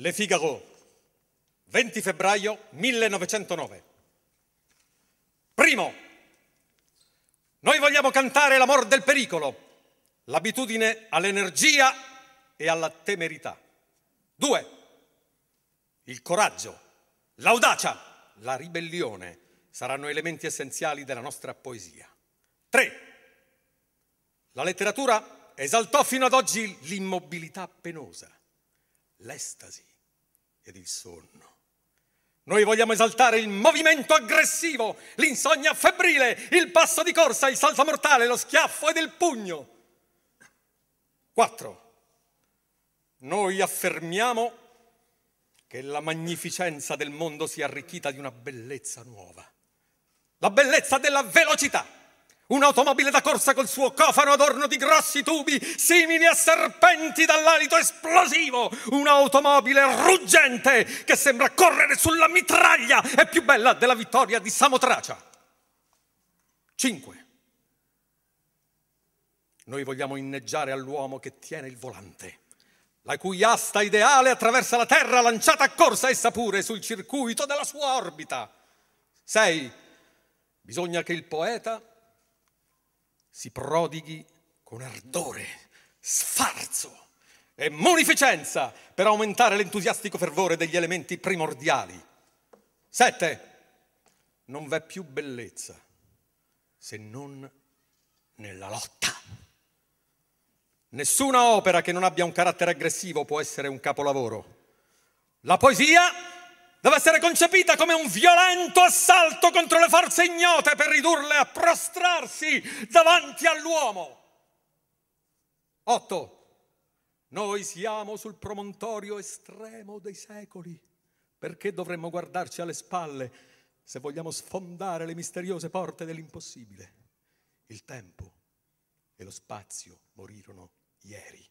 Le Figaro, 20 febbraio 1909. Primo, noi vogliamo cantare l'amor del pericolo, l'abitudine all'energia e alla temerità. Due, il coraggio, l'audacia, la ribellione saranno elementi essenziali della nostra poesia. Tre, la letteratura esaltò fino ad oggi l'immobilità penosa, l'estasi, ed il sonno. Noi vogliamo esaltare il movimento aggressivo, l'insonnia febbrile, il passo di corsa, il salto mortale, lo schiaffo ed il pugno. 4. Noi affermiamo che la magnificenza del mondo sia arricchita di una bellezza nuova, la bellezza della velocità Un'automobile da corsa col suo cofano adorno di grossi tubi simili a serpenti dall'alito esplosivo. Un'automobile ruggente che sembra correre sulla mitraglia e più bella della vittoria di Samotracia. 5. Noi vogliamo inneggiare all'uomo che tiene il volante la cui asta ideale attraversa la Terra lanciata a corsa essa pure sul circuito della sua orbita. 6. Bisogna che il poeta si prodighi con ardore, sfarzo e munificenza per aumentare l'entusiastico fervore degli elementi primordiali. Sette, Non v'è più bellezza se non nella lotta. Nessuna opera che non abbia un carattere aggressivo può essere un capolavoro. La poesia deve essere concepita come un violento assalto contro le forze ignote per ridurle a prostrarsi davanti all'uomo. 8. Noi siamo sul promontorio estremo dei secoli. Perché dovremmo guardarci alle spalle se vogliamo sfondare le misteriose porte dell'impossibile? Il tempo e lo spazio morirono ieri.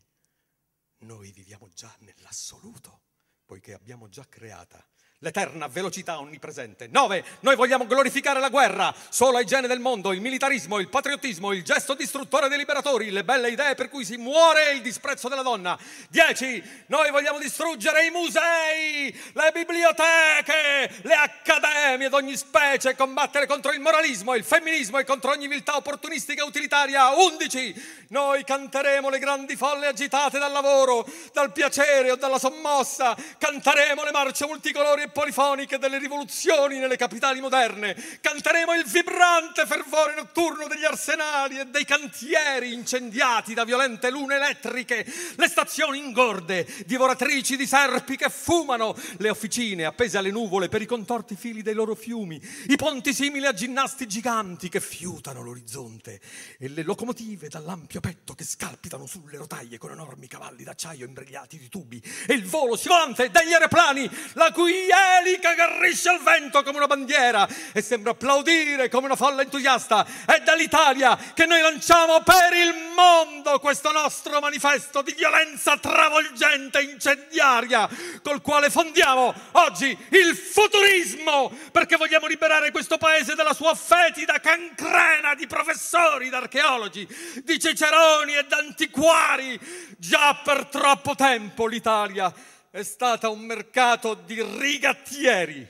Noi viviamo già nell'assoluto, poiché abbiamo già creata L'eterna velocità onnipresente. 9. Noi vogliamo glorificare la guerra, solo ai geni del mondo, il militarismo, il patriottismo, il gesto distruttore dei liberatori, le belle idee per cui si muore il disprezzo della donna. 10. Noi vogliamo distruggere i musei, le biblioteche, le accademie d'ogni specie, combattere contro il moralismo, il femminismo e contro ogni viltà opportunistica e utilitaria. 11. Noi canteremo le grandi folle agitate dal lavoro, dal piacere o dalla sommossa, canteremo le marce multicolori e polifoniche delle rivoluzioni nelle capitali moderne, canteremo il vibrante fervore notturno degli arsenali e dei cantieri incendiati da violente lune elettriche, le stazioni ingorde, divoratrici di serpi che fumano, le officine appese alle nuvole per i contorti fili dei loro fiumi, i ponti simili a ginnasti giganti che fiutano l'orizzonte e le locomotive dall'ampio petto che scalpitano sulle rotaie con enormi cavalli d'acciaio imbrigliati di tubi e il volo scivolante degli aeroplani la cui l'elica che arrisce al vento come una bandiera e sembra applaudire come una folla entusiasta. È dall'Italia che noi lanciamo per il mondo questo nostro manifesto di violenza travolgente, incendiaria, col quale fondiamo oggi il futurismo, perché vogliamo liberare questo paese dalla sua fetida cancrena di professori, d'archeologi, di ciceroni e d'antiquari. Già per troppo tempo l'Italia è stata un mercato di rigattieri.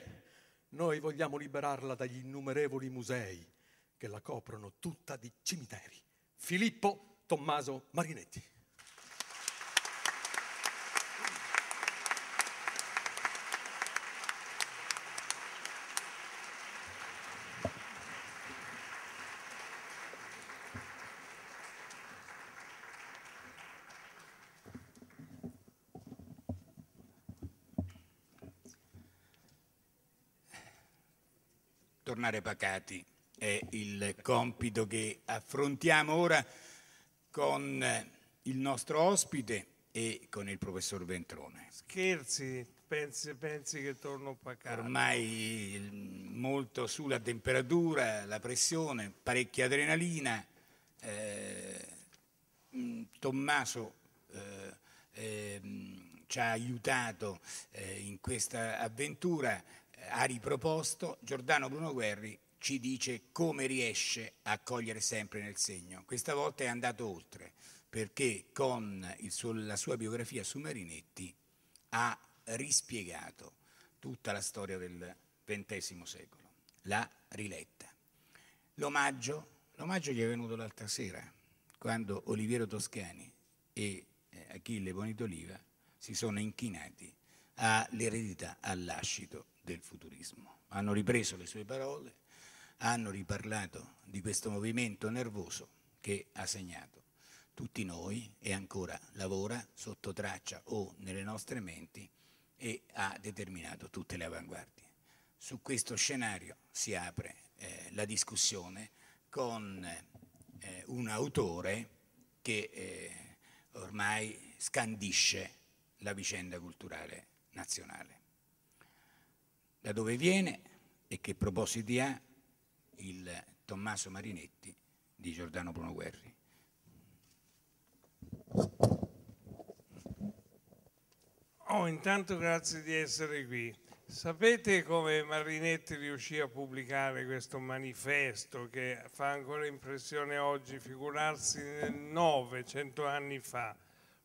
Noi vogliamo liberarla dagli innumerevoli musei che la coprono tutta di cimiteri. Filippo Tommaso Marinetti. tornare pacati è il compito che affrontiamo ora con eh, il nostro ospite e con il professor Ventrone. Scherzi, pensi, pensi che torno pacato. Ormai molto sulla temperatura, la pressione, parecchia adrenalina. Eh, mm, Tommaso eh, eh, ci ha aiutato eh, in questa avventura ha riproposto, Giordano Bruno Guerri ci dice come riesce a cogliere sempre nel segno. Questa volta è andato oltre perché con suo, la sua biografia su Marinetti ha rispiegato tutta la storia del XX secolo, l'ha riletta. L'omaggio, l'omaggio gli è venuto l'altra sera, quando Oliviero Toscani e eh, Achille Bonitoliva si sono inchinati all'eredità all'ascito del futurismo. Hanno ripreso le sue parole, hanno riparlato di questo movimento nervoso che ha segnato tutti noi e ancora lavora sotto traccia o nelle nostre menti e ha determinato tutte le avanguardie. Su questo scenario si apre eh, la discussione con eh, un autore che eh, ormai scandisce la vicenda culturale nazionale da dove viene e che propositi ha il Tommaso Marinetti di Giordano Bruno Guerri. Oh, intanto grazie di essere qui. Sapete come Marinetti riuscì a pubblicare questo manifesto che fa ancora impressione oggi, figurarsi nel 900 anni fa?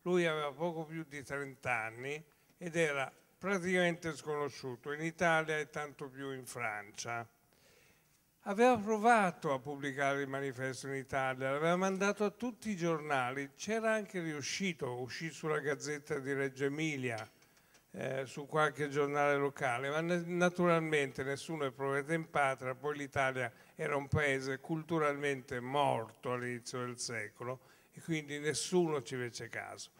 Lui aveva poco più di 30 anni ed era praticamente sconosciuto in Italia e tanto più in Francia. Aveva provato a pubblicare il manifesto in Italia, l'aveva mandato a tutti i giornali, c'era anche riuscito, uscì sulla Gazzetta di Reggio Emilia, eh, su qualche giornale locale, ma ne naturalmente nessuno è provato in patria, poi l'Italia era un paese culturalmente morto all'inizio del secolo e quindi nessuno ci fece caso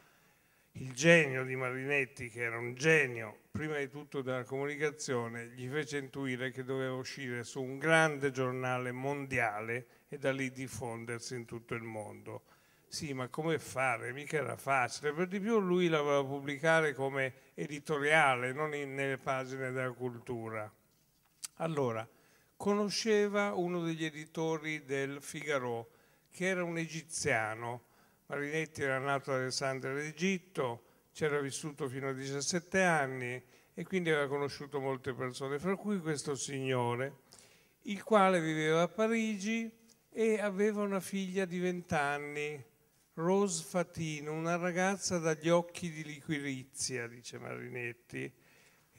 il genio di Marinetti, che era un genio prima di tutto della comunicazione, gli fece intuire che doveva uscire su un grande giornale mondiale e da lì diffondersi in tutto il mondo. Sì, ma come fare? Mica era facile. Per di più lui la voleva pubblicare come editoriale, non in, nelle pagine della cultura. Allora, conosceva uno degli editori del Figaro, che era un egiziano, Marinetti era nato ad Alessandria d'Egitto, c'era vissuto fino a 17 anni e quindi aveva conosciuto molte persone, fra cui questo signore, il quale viveva a Parigi e aveva una figlia di 20 anni, Rose Fatino, una ragazza dagli occhi di liquirizia, dice Marinetti,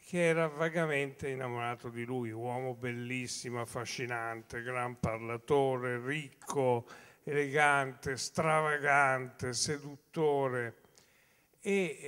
che era vagamente innamorato di lui, uomo bellissimo, affascinante, gran parlatore, ricco, elegante, stravagante, seduttore e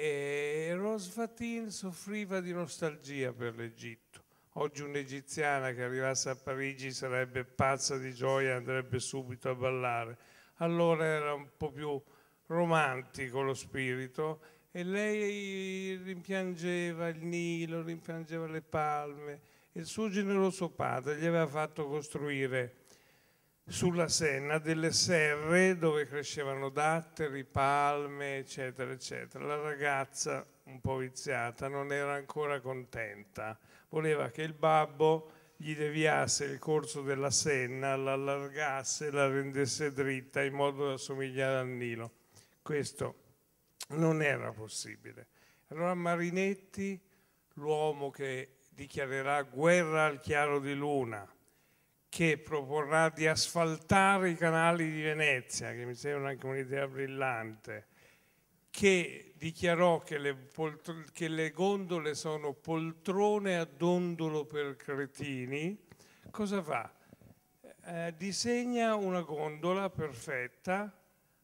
eh, Rose Fatin soffriva di nostalgia per l'Egitto. Oggi un'egiziana che arrivasse a Parigi sarebbe pazza di gioia e andrebbe subito a ballare. Allora era un po' più romantico lo spirito e lei rimpiangeva il Nilo, rimpiangeva le palme. Il suo generoso padre gli aveva fatto costruire sulla Senna delle serre dove crescevano datteri, palme, eccetera, eccetera. La ragazza, un po' viziata, non era ancora contenta. Voleva che il babbo gli deviasse il corso della Senna, l'allargasse, la rendesse dritta in modo da somigliare al Nilo. Questo non era possibile. Allora Marinetti, l'uomo che dichiarerà guerra al chiaro di luna, che proporrà di asfaltare i canali di Venezia, che mi sembra anche un'idea brillante, che dichiarò che le, che le gondole sono poltrone a dondolo per cretini, cosa fa? Eh, disegna una gondola perfetta,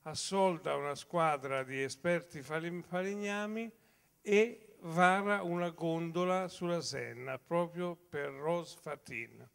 assolda una squadra di esperti falegnami e vara una gondola sulla Senna proprio per Rose Fatin.